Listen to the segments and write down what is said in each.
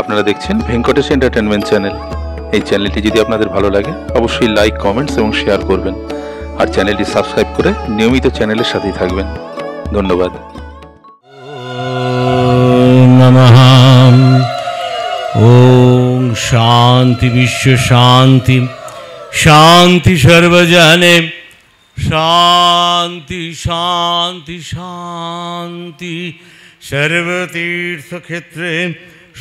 আপনারা দেখছেন Venkatesh entertainment channel এই চ্যানেলটি যদি আপনাদের ভালো লাগে অবশ্যই লাইক কমেন্টস এবং শেয়ার করবেন আর চ্যানেলটি সাবস্ক্রাইব করে নিয়মিত চ্যানেলের সাথেই থাকবেন ধন্যবাদ ওম শান্তি বিশ্ব শান্তি শান্তি সর্বজনে শান্তি শান্তি শান্তি সর্বতীর্থক্ষেত্রে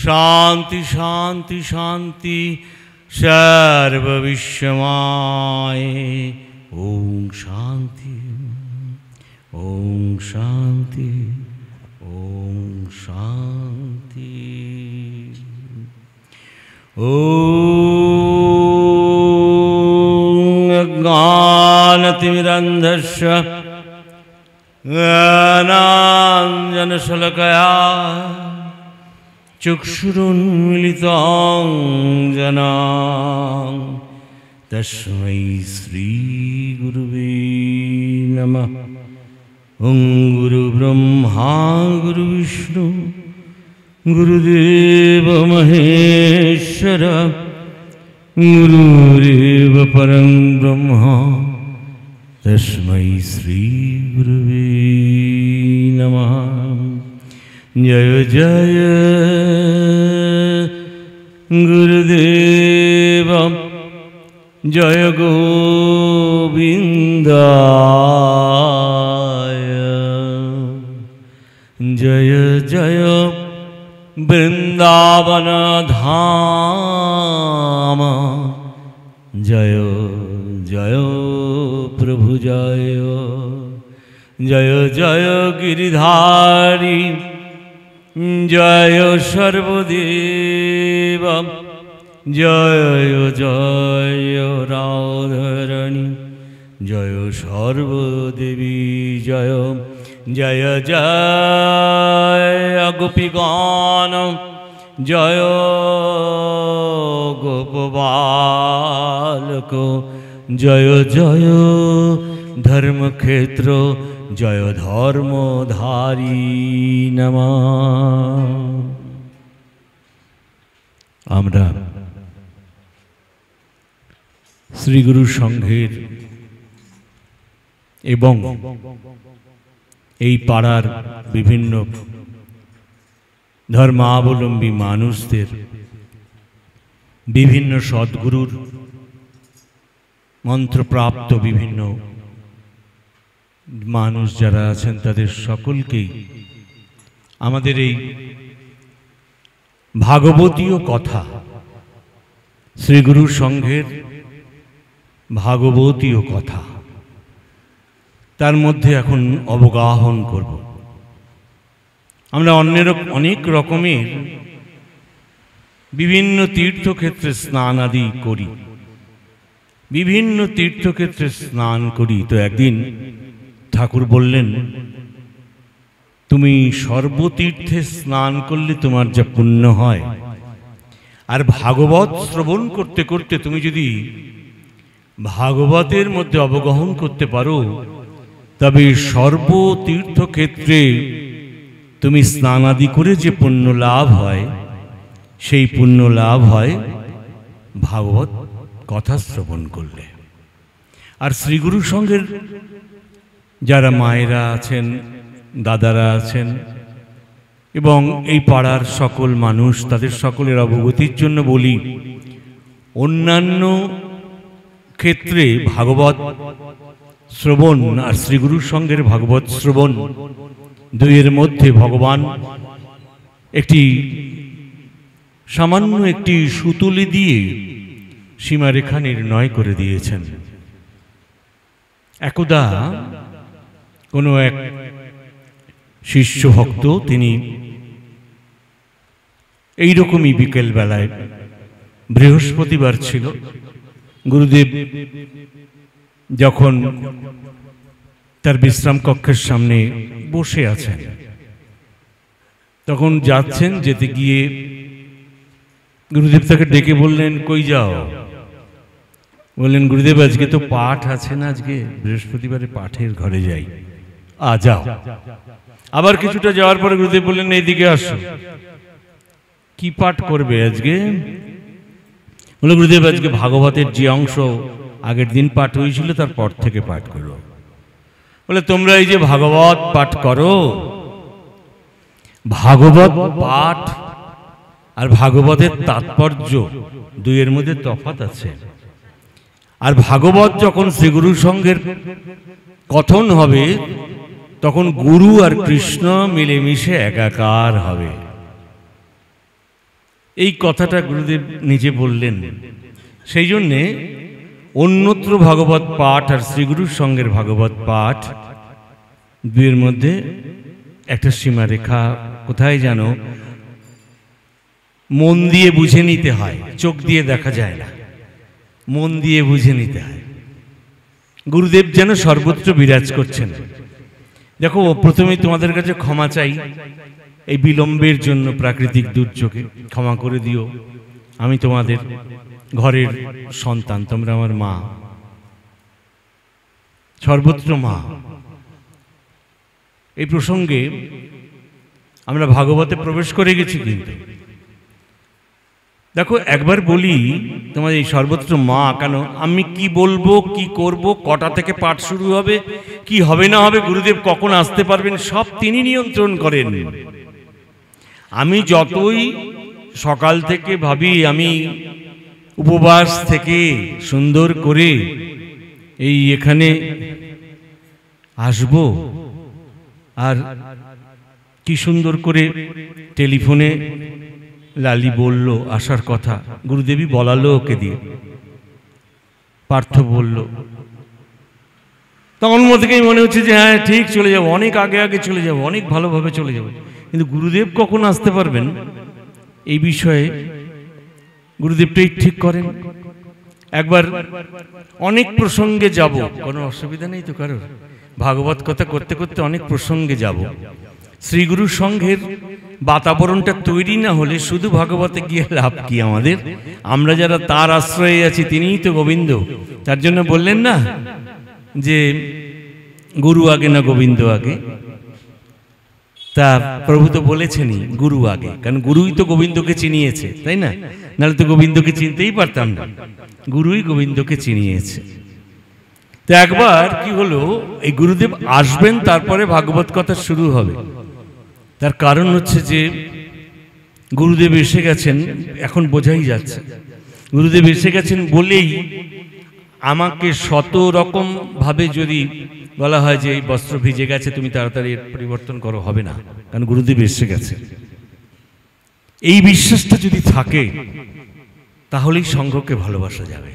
शान्ति शान्ति शान्ति सर्वविश्वमाये ॐ शान्ति ॐ शान्ति ॐ शान्ति ॐतिमिरन्धस्य गणाञ्जनशलकया চক্ষুরুন্মিলিতাং জনাং তস্মৈ গুরুবে নম ওং গুরু ব্রহ্মা গুরু বিষ্ণু গুরুদেব মহেশ্বর গুরুদেব গুরুরেব ব্রহ্ম তস্মৈ শ্রী গুরুবে নম जय जय गुरुदेव जय गोविन्दाय जय जय धाम जय जय प्रभु जय जय जय गिरिधारी জয় সর্বদেব জয় জয় রাধরণী জয় সর্বদেবী জয় জয় জয় গোপীগণ জয় গোপবালক জয় জয় ধর্মক্ষেত্র জয় ধর্মধারী নমা আমরা শ্রীগুরু সংঘের এবং এই পাড়ার বিভিন্ন ধর্মাবলম্বী মানুষদের বিভিন্ন সদ্গুরুর মন্ত্রপ্রাপ্ত বিভিন্ন মানুষ যারা আছেন তাদের সকলকেই আমাদের এই ভাগবতীয় কথা শ্রীগুরু সংঘের ভাগবতীয় কথা তার মধ্যে এখন অবগাহন করব আমরা অন্যের অনেক রকমের বিভিন্ন তীর্থক্ষেত্রে স্নান আদি করি বিভিন্ন তীর্থক্ষেত্রে স্নান করি তো একদিন ঠাকুর বললেন তুমি সর্বতীর্থে স্নান করলে তোমার যা পুণ্য হয় আর ভাগবত শ্রবণ করতে করতে তুমি যদি ভাগবতের মধ্যে অবগহন করতে পারো তবে সর্বতীর্থক্ষেত্রে তুমি স্নানাদি করে যে পুণ্য লাভ হয় সেই পুণ্য লাভ হয় ভাগবত কথা শ্রবণ করলে আর শ্রীগুরুর সঙ্গের যারা মায়েরা আছেন দাদারা আছেন এবং এই পাড়ার সকল মানুষ তাদের সকলের অবগতির জন্য বলি অন্যান্য ক্ষেত্রে ভাগবত শ্রবণ আর শ্রীগুরু সঙ্গের ভাগবত শ্রবণ দুইয়ের মধ্যে ভগবান একটি সামান্য একটি সুতুলি দিয়ে সীমারেখা নির্ণয় করে দিয়েছেন একদা কোনো এক শিষ্য ভক্ত তিনি এইরকমই বিকেলবেলায় বৃহস্পতিবার ছিল গুরুদেব যখন তার বিশ্রাম কক্ষের সামনে বসে আছেন তখন যাচ্ছেন যেতে গিয়ে গুরুদেব তাকে ডেকে বললেন কই যাও বললেন গুরুদেব আজকে তো পাঠ আছে না আজকে বৃহস্পতিবারে পাঠের ঘরে যাই আ যাও আবার কিছুটা যাওয়ার পরে গুরুদেব বললেন এইদিকে আসো কি পাঠ করবে আজকে বলে গুরুদেব আজকে ভাগবতের যে অংশ আগের দিন পাঠ হয়েছিল তারপর থেকে পাঠ করো বলে তোমরা এই যে ভাগবত পাঠ করো ভাগবত পাঠ আর ভাগবতের তাৎপর্য দুইয়ের মধ্যে তফাত আছে আর ভাগবত যখন শ্রীগুরু সঙ্গের কথন হবে তখন গুরু আর কৃষ্ণ মিলেমিশে একাকার হবে এই কথাটা গুরুদেব নিজে বললেন সেই জন্যে অন্যত্র ভাগবত পাঠ আর শ্রীগুরুর সঙ্গের ভাগবত পাঠ দুয়ের মধ্যে একটা সীমারেখা কোথায় যেন মন দিয়ে বুঝে নিতে হয় চোখ দিয়ে দেখা যায় না মন দিয়ে বুঝে নিতে হয় গুরুদেব যেন সর্বত্র বিরাজ করছেন দেখো প্রথমে তোমাদের কাছে ক্ষমা চাই এই বিলম্বের জন্য প্রাকৃতিক দুর্যোগে ক্ষমা করে দিও আমি তোমাদের ঘরের সন্তান তোমরা আমার মা সর্বত্র মা এই প্রসঙ্গে আমরা ভাগবতে প্রবেশ করে গেছি কিন্তু দেখো একবার বলি তোমার এই সর্বত্র মা কেন আমি কি বলবো কি করব কটা থেকে পাঠ শুরু হবে কি হবে না হবে গুরুদেব কখন আসতে পারবেন সব তিনি নিয়ন্ত্রণ করেন আমি যতই সকাল থেকে ভাবি আমি উপবাস থেকে সুন্দর করে এই এখানে আসব আর কি সুন্দর করে টেলিফোনে লালি বলল আসার কথা গুরুদেবী বলালো ওকে দিয়ে পার্থ বলল তখন মন থেকেই মনে হচ্ছে যে হ্যাঁ ঠিক চলে যাবো অনেক আগে আগে চলে যাবো অনেক ভালোভাবে চলে যাবো কিন্তু গুরুদেব কখন আসতে পারবেন এই বিষয়ে গুরুদেবটাই ঠিক করেন একবার অনেক প্রসঙ্গে যাব কোনো অসুবিধা নেই তো কারোর ভাগবত কথা করতে করতে অনেক প্রসঙ্গে যাব শ্রীগুরু সংঘের বাতাবরণটা তৈরি না হলে শুধু ভগবতে গিয়ে লাভ কি আমাদের আমরা যারা তার আশ্রয়ে আছি তিনিই তো গোবিন্দ তার জন্য বললেন না যে গুরু আগে না গোবিন্দ আগে তা প্রভু তো বলেছেনই গুরু আগে কারণ গুরুই তো গোবিন্দকে চিনিয়েছে তাই না নাহলে তো গোবিন্দকে চিনতেই পারতাম না গুরুই গোবিন্দকে চিনিয়েছে তো একবার কি হলো এই গুরুদেব আসবেন তারপরে ভাগবত কথা শুরু হবে তার কারণ হচ্ছে যে গুরুদেব এসে গেছেন এখন বোঝাই যাচ্ছে গুরুদেব এসে গেছেন বলেই আমাকে শত ভাবে যদি বলা হয় যে এই বস্ত্র ভিজে গেছে তুমি তাড়াতাড়ি এর পরিবর্তন করো হবে না কারণ গুরুদেব এসে গেছে এই বিশ্বাসটা যদি থাকে তাহলেই সংঘকে ভালোবাসা যাবে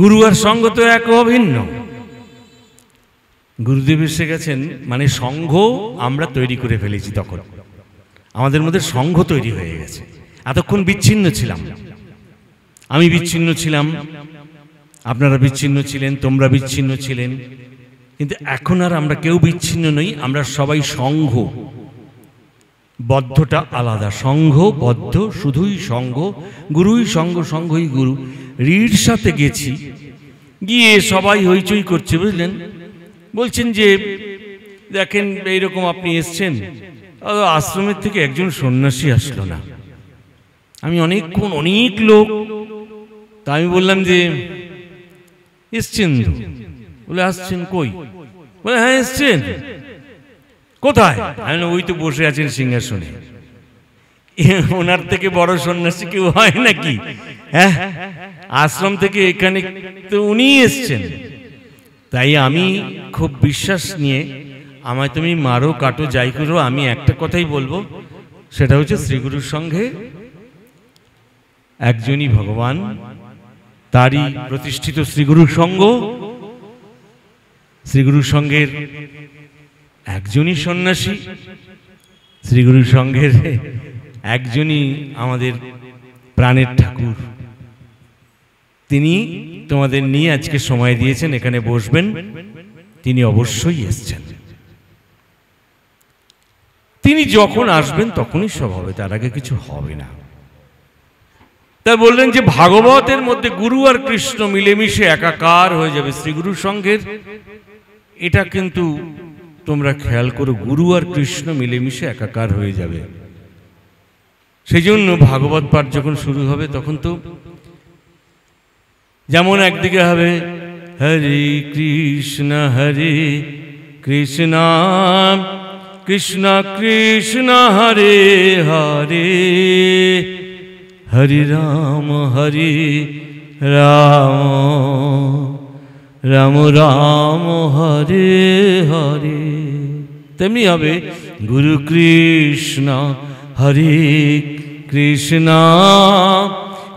গুরু আর সঙ্গ তো এক অভিন্ন গুরুদেব এসে গেছেন মানে সংঘ আমরা তৈরি করে ফেলেছি তখন আমাদের মধ্যে সংঘ তৈরি হয়ে গেছে এতক্ষণ বিচ্ছিন্ন ছিলাম আমি বিচ্ছিন্ন ছিলাম আপনারা বিচ্ছিন্ন ছিলেন তোমরা বিচ্ছিন্ন ছিলেন কিন্তু এখন আর আমরা কেউ বিচ্ছিন্ন নই আমরা সবাই সংঘ বদ্ধটা আলাদা সংঘ বদ্ধ শুধুই সংঘ গুরুই সংঘ সংঘই গুরু ঋর সাথে গেছি গিয়ে সবাই হইচই করছে বুঝলেন বলছেন যে দেখেন এইরকম আপনি এসছেন আশ্রমের থেকে একজন সন্ন্যাসী আসলো না আমি অনেকক্ষণ অনেক লোক তা আমি বললাম যে এসছেন বলে আসছেন কই বলে হ্যাঁ এসছেন কোথায় ওই তো বসে আছেন সিংহাসনে ওনার থেকে বড় সন্ন্যাসী কেউ হয় নাকি হ্যাঁ আশ্রম থেকে এখানে তো উনি এসছেন তাই আমি খুব বিশ্বাস নিয়ে আমায় তুমি মারো কাটো যাই করো আমি একটা কথাই বলবো সেটা হচ্ছে শ্রীগুরুর সঙ্গে একজনই ভগবান তারই প্রতিষ্ঠিত শ্রীগুরুর সঙ্গ শ্রীগুরুর সঙ্গের একজনই সন্ন্যাসী শ্রীগুরুর সঙ্গের একজনই আমাদের প্রাণের ঠাকুর তিনি তোমাদের নিয়ে আজকে সময় দিয়েছেন এখানে বসবেন তিনি অবশ্যই এসছেন তিনি যখন আসবেন তখনই সব হবে তার আগে কিছু হবে না তাই বললেন যে ভাগবতের মধ্যে গুরু আর কৃষ্ণ মিলেমিশে একাকার হয়ে যাবে শ্রীগুরু সঙ্গে এটা কিন্তু তোমরা খেয়াল করো গুরু আর কৃষ্ণ মিলেমিশে একাকার হয়ে যাবে সেই জন্য ভাগবত পাঠ যখন শুরু হবে তখন তো যেমন একদিকে হবে হরে কৃষ্ণ হরে কৃষ্ণ কৃষ্ণ কৃষ্ণ হরে হরে হরি রাম হরি রাম রাম রাম হরে হরে তেমনি হবে গুরু কৃষ্ণ হরে কৃষ্ণ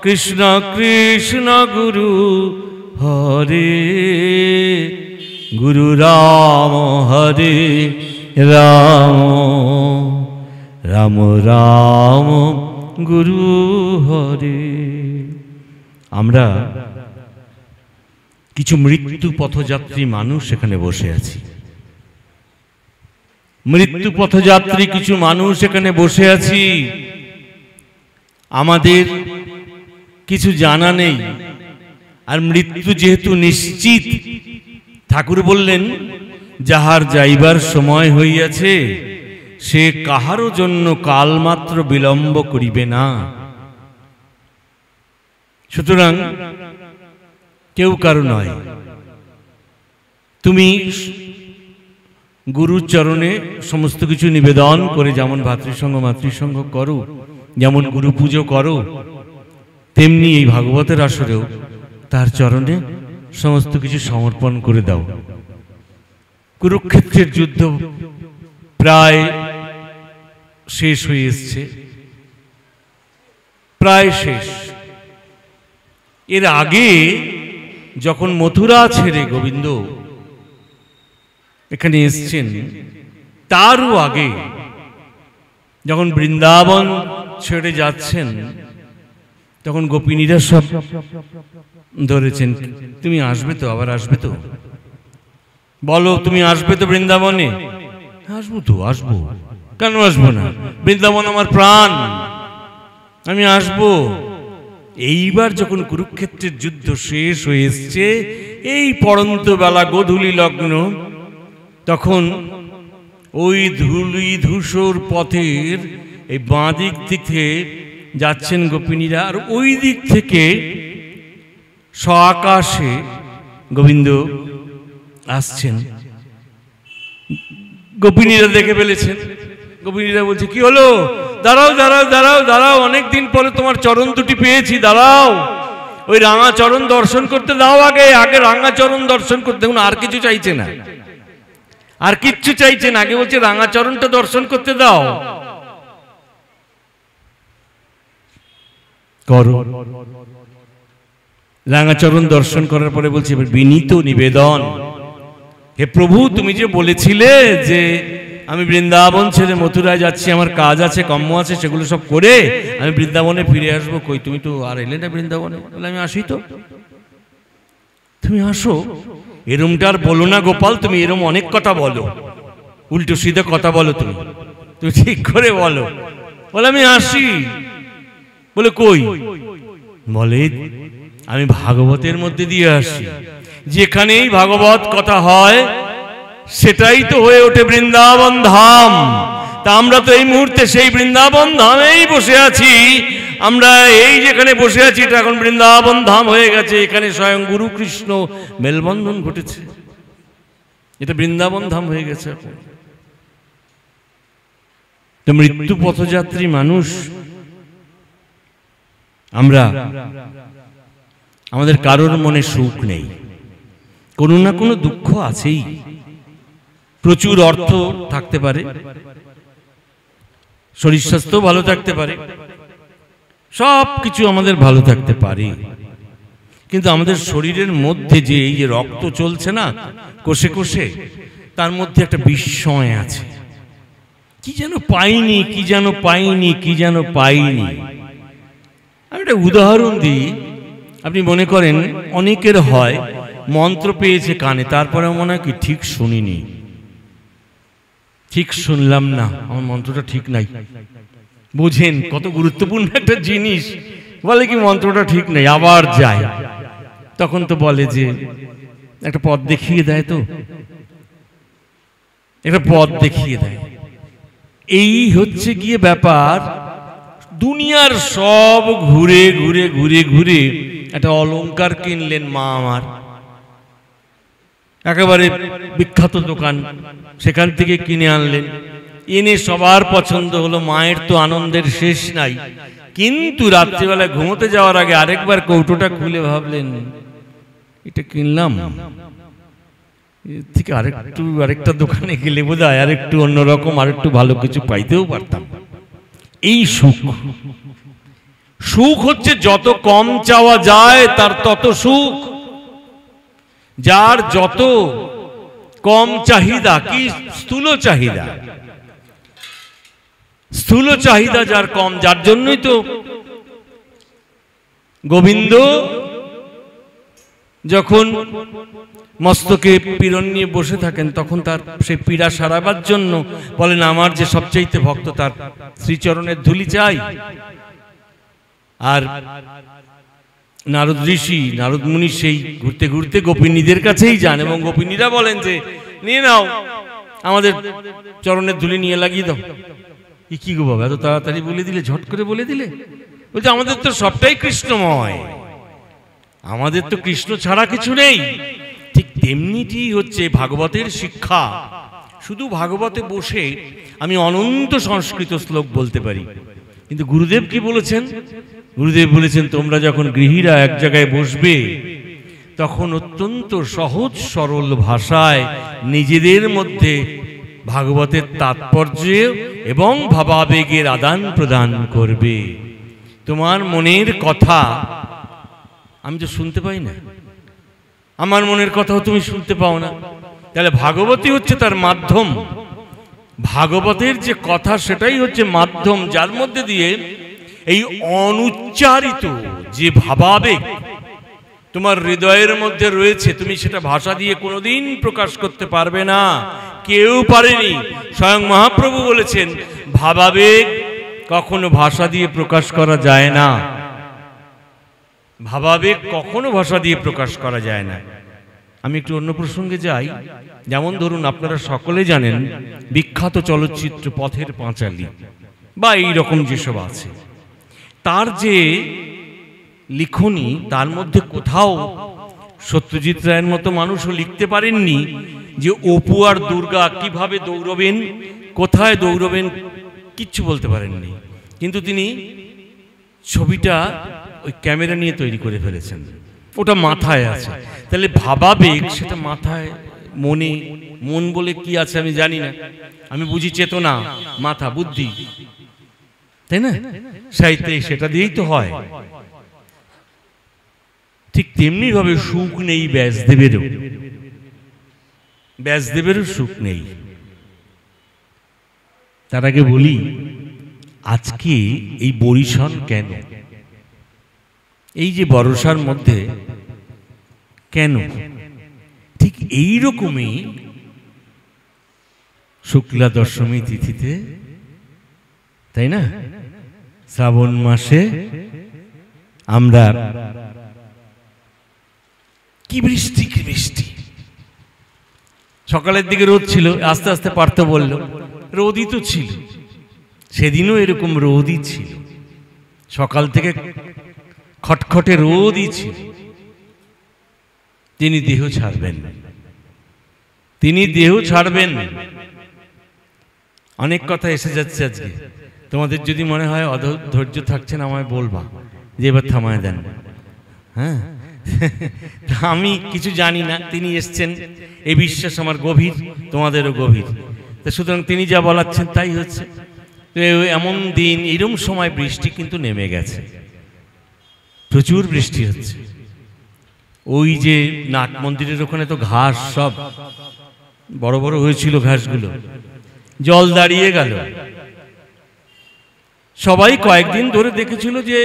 কৃষ্ণ কৃষ্ণ গুরু হরে গুরু রাম হরে রাম রাম রাম গুরু হরে আমরা কিছু মৃত্যু পথযাত্রী মানুষ এখানে বসে আছি মৃত্যু পথযাত্রী কিছু মানুষ এখানে বসে আছি আমাদের কিছু জানা নেই আর মৃত্যু যেহেতু নিশ্চিত ঠাকুর বললেন যাহার যাইবার সময় হইয়াছে সে কাহারও জন্য কালমাত্র বিলম্ব করিবে না সুতরাং কেউ কারো নয় তুমি গুরুর চরণে সমস্ত কিছু নিবেদন করে যেমন ভাতৃসংঘ মাতৃসংঘ করো যেমন গুরু পুজো করো তেমনি এই ভাগবতের আসরেও তার চরণে সমস্ত কিছু সমর্পণ করে দাও কুরুক্ষেত্রের যুদ্ধ প্রায় শেষ হয়ে এসছে প্রায় শেষ এর আগে যখন মথুরা ছেড়ে গোবিন্দ এখানে এসছেন তারও আগে যখন বৃন্দাবন ছেড়ে যাচ্ছেন তখন গোপিনীরা সব ধরেছেন তুমি আসবে তো আবার আসবে তো বলো তুমি আসবে তো বৃন্দাবনে আসবো তো আসবো কেন আসবো না বৃন্দাবন আমার প্রাণ আমি আসবো এইবার যখন কুরুক্ষেত্রের যুদ্ধ শেষ হয়ে এসছে এই বেলা গোধূলি লগ্ন তখন ওই ধুলি ধূসর পথের এই বাঁদিক থেকে যাচ্ছেন গোপিনীরা আর ওই দিক থেকে স আকাশে গোবিন্দ আসছেন গোপিনীরা দেখে ফেলেছেন গোপিনীরা বলছে কি হলো দাঁড়াও দাঁড়াও দাঁড়াও দাঁড়াও অনেক দিন পরে তোমার চরণ দুটি পেয়েছি দাঁড়াও ওই রাঙা চরণ দর্শন করতে দাও আগে আগে রাঙা চরণ দর্শন করতে দেখুন আর কিছু চাইছে না আর কিচ্ছু চাইছে না আগে বলছে রাঙা চরণটা দর্শন করতে দাও করো রাঙাচরণ দর্শন করার পরে বলছি এবার বিনীত নিবেদন হে প্রভু তুমি যে বলেছিলে যে আমি বৃন্দাবন ছেড়ে মথুরায় যাচ্ছি আমার কাজ আছে কম্ম আছে সেগুলো সব করে আমি বৃন্দাবনে ফিরে আসবো কই তুমি তো আর এলে না বৃন্দাবনে বলে আমি আসি তো তুমি আসো এরমটা আর বলো না গোপাল তুমি এরম অনেক কথা বলো উল্টো সিধে কথা বলো তুমি তুমি ঠিক করে বলো বলে আমি আসি বলে কই বলে আমি ভাগবতের মধ্যে দিয়ে আসি যেখানেই ভাগবত কথা হয় সেটাই তো হয়ে ওঠে বৃন্দাবন ধাম তা আমরা তো এই মুহূর্তে সেই বৃন্দাবন ধামেই বসে আছি আমরা এই যেখানে বসে আছি এটা এখন বৃন্দাবন ধাম হয়ে গেছে এখানে স্বয়ং গুরু কৃষ্ণ মেলবন্ধন ঘটেছে এটা বৃন্দাবন ধাম হয়ে গেছে এখন তো মৃত্যু পথযাত্রী মানুষ আমরা আমাদের কারোর মনে সুখ নেই কোনো না কোনো দুঃখ আছেই প্রচুর অর্থ থাকতে পারে শরীর স্বাস্থ্য ভালো থাকতে পারে সব কিছু আমাদের ভালো থাকতে পারে কিন্তু আমাদের শরীরের মধ্যে যে এই যে রক্ত চলছে না কোষে কোষে তার মধ্যে একটা বিস্ময় আছে কি যেন পাইনি কি যেন পাইনি কি যেন পাইনি একটা উদাহরণ দিই আপনি মনে করেন অনেকের হয় মন্ত্র পেয়েছে কানে তারপরে মনে হয় কি ঠিক শুনিনি ঠিক শুনলাম না আমার মন্ত্রটা ঠিক নাই বুঝেন কত গুরুত্বপূর্ণ একটা জিনিস বলে কি মন্ত্রটা ঠিক নেই আবার যায় তখন তো বলে যে একটা পথ দেখিয়ে দেয় তো একটা পথ দেখিয়ে দেয় এই হচ্ছে গিয়ে ব্যাপার দুনিয়ার সব ঘুরে ঘুরে ঘুরে ঘুরে একটা অলংকার কিনলেন মা আমার একেবারে বিখ্যাত দোকান সেখান থেকে কিনে আনলেন এনে সবার পছন্দ হলো মায়ের তো আনন্দের শেষ নাই কিন্তু রাত্রিবেলায় ঘুমোতে যাওয়ার আগে আরেকবার কৌটোটা খুলে ভাবলেন এটা কিনলাম থেকে আরেকটু আরেকটা দোকানে গেলে বোধ হয় আরেকটু অন্যরকম আরেকটু ভালো কিছু পাইতেও পারতাম এই সুখ সুখ হচ্ছে যত কম চাওয়া যায় তার তত সুখ যার যত কম চাহিদা কি স্থূল চাহিদা স্থূল চাহিদা যার কম যার জন্যই তো গোবিন্দ যখন মস্তকে পীড়ন নিয়ে বসে থাকেন তখন তার সেই পীড়া সারাবার জন্য বলেন আমার যে সবচাইতে ভক্ত তার শ্রীচরণের ধুলি চাই আর নারদ ঋষি নারদ মুনি সেই ঘুরতে ঘুরতে গোপিনীদের কাছেই যান এবং গোপিনীরা বলেন যে নিয়ে নাও আমাদের চরণের ধুলি নিয়ে লাগিয়ে দাও কি গো বাবা এত তাড়াতাড়ি বলে দিলে ঝট করে বলে দিলে বলছে আমাদের তো সবটাই কৃষ্ণময় আমাদের তো কৃষ্ণ ছাড়া কিছু নেই ঠিক তেমনিটি হচ্ছে ভাগবতের শিক্ষা শুধু ভাগবতে বসে আমি অনন্ত সংস্কৃত শ্লোক বলতে পারি কিন্তু গুরুদেব কি বলেছেন গুরুদেব বলেছেন তোমরা যখন গৃহীরা এক জায়গায় বসবে তখন অত্যন্ত সহজ সরল ভাষায় নিজেদের মধ্যে ভাগবতের তাৎপর্য এবং ভাবাবেগের আদান প্রদান করবে তোমার মনের কথা আমি তো শুনতে পাই না আমার মনের কথাও তুমি শুনতে পাও না তাহলে ভাগবতী হচ্ছে তার মাধ্যম ভাগবতের যে কথা সেটাই হচ্ছে মাধ্যম যার মধ্যে দিয়ে এই অনুচ্চারিত যে ভাবাবেগ তোমার হৃদয়ের মধ্যে রয়েছে তুমি সেটা ভাষা দিয়ে কোনোদিন প্রকাশ করতে পারবে না কেউ পারেনি স্বয়ং মহাপ্রভু বলেছেন ভাবাবেগ কখনো ভাষা দিয়ে প্রকাশ করা যায় না ভাবাবেগ কখনো ভাষা দিয়ে প্রকাশ করা যায় না আমি একটু অন্য প্রসঙ্গে যাই যেমন ধরুন আপনারা সকলে জানেন বিখ্যাত চলচ্চিত্র পথের পাঁচালি বা এই রকম যেসব আছে তার যে লিখনি তার মধ্যে কোথাও সত্যজিৎ রায়ের মতো মানুষও লিখতে পারেননি যে অপু আর দুর্গা কিভাবে দৌড়বেন কোথায় দৌড়বেন কিচ্ছু বলতে পারেননি কিন্তু তিনি ছবিটা ওই ক্যামেরা নিয়ে তৈরি করে ফেলেছেন ওটা মাথায় আছে তাহলে ভাবাবেগ সেটা মাথায় মনে মন বলে কি আছে আমি জানি না আমি বুঝি চেতনা মাথা বুদ্ধি তাই না সাহিত্যে সেটা দিয়েই তো হয় ঠিক তেমনিভাবে সুখ নেই ব্যাসদেবেরও ব্যাসদেবেরও সুখ নেই তার আগে বলি আজকে এই বরিশন কেন এই যে ভরসার মধ্যে কেন ঠিক এই রকমই শুক্লা দশমী তিথিতে তাই না শ্রাবণ মাসে আমরা কি বৃষ্টি কি বৃষ্টি সকালের দিকে রোদ ছিল আস্তে আস্তে পার্থ বলল রোদই তো ছিল সেদিনও এরকম রোদই ছিল সকাল থেকে খটখটে রোদই ছিল তিনি দেহ ছাড়বেন তিনি দেহ ছাড়বেন অনেক কথা এসে যাচ্ছে আজকে তোমাদের যদি মনে হয় অধৈর্য থাকছেন আমায় বলবা যে এবার থামায় দেন হ্যাঁ আমি কিছু জানি না তিনি এসছেন এই বিশ্বাস আমার গভীর তোমাদেরও গভীর তো সুতরাং তিনি যা বলাচ্ছেন তাই হচ্ছে এমন দিন এরম সময় বৃষ্টি কিন্তু নেমে গেছে প্রচুর বৃষ্টি হচ্ছে ওই যে নাট মন্দিরের ওখানে তো ঘাস সব বড় বড় হয়েছিল ঘাসগুলো জল দাঁড়িয়ে গেল সবাই কয়েকদিন ধরে দেখেছিল যে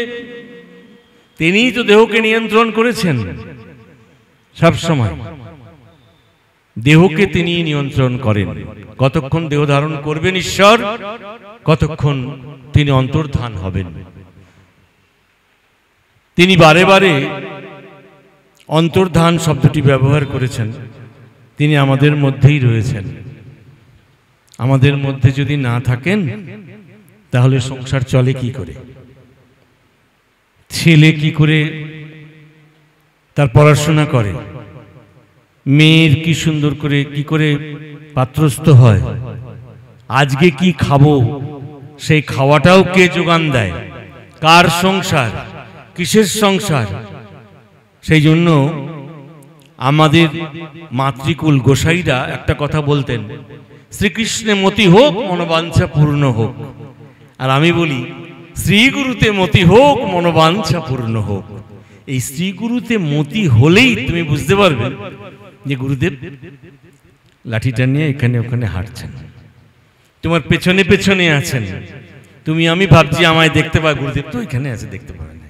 তিনিই তো দেহকে নিয়ন্ত্রণ করেছেন সব সময় দেহকে তিনি নিয়ন্ত্রণ করেন কতক্ষণ দেহ ধারণ করবেন ঈশ্বর কতক্ষণ তিনি অন্তর্ধান হবেন তিনি বারে বারে অন্তর্ধান শব্দটি ব্যবহার করেছেন তিনি আমাদের মধ্যেই রয়েছেন আমাদের মধ্যে যদি না থাকেন তাহলে সংসার চলে কি করে ছেলে কি করে তার পড়াশোনা করে মেয়ের কি সুন্দর করে কি করে পাত্রস্থ হয় আজকে কি খাবো সেই খাওয়াটাও কে যোগান দেয় কার সংসার কিসের সংসার সেই জন্য আমাদের মাতৃকুল গোসাইরা একটা কথা বলতেন শ্রীকৃষ্ণে মতি হোক মনোবাঞ্ছা পূর্ণ হোক আর আমি বলি শ্রীগুরুতে মতি হোক মনোবাঞ্ছা পূর্ণ হোক এই শ্রীগুরুতে মতি হলেই তুমি বুঝতে পারবে যে গুরুদেব লাঠিটা নিয়ে এখানে ওখানে হাঁটছেন তোমার পেছনে পেছনে আছেন তুমি আমি ভাবছি আমায় দেখতে পাই গুরুদেব তো এখানে আছে দেখতে পাবেন